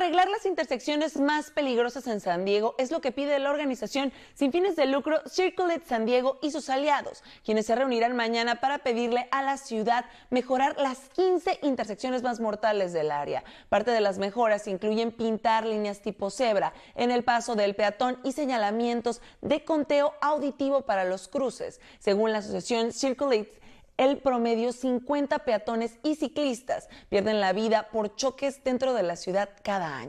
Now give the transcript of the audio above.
Arreglar las intersecciones más peligrosas en San Diego es lo que pide la organización sin fines de lucro Circulate San Diego y sus aliados, quienes se reunirán mañana para pedirle a la ciudad mejorar las 15 intersecciones más mortales del área. Parte de las mejoras incluyen pintar líneas tipo cebra en el paso del peatón y señalamientos de conteo auditivo para los cruces. Según la asociación Circulate, el promedio 50 peatones y ciclistas pierden la vida por choques dentro de la ciudad cada año.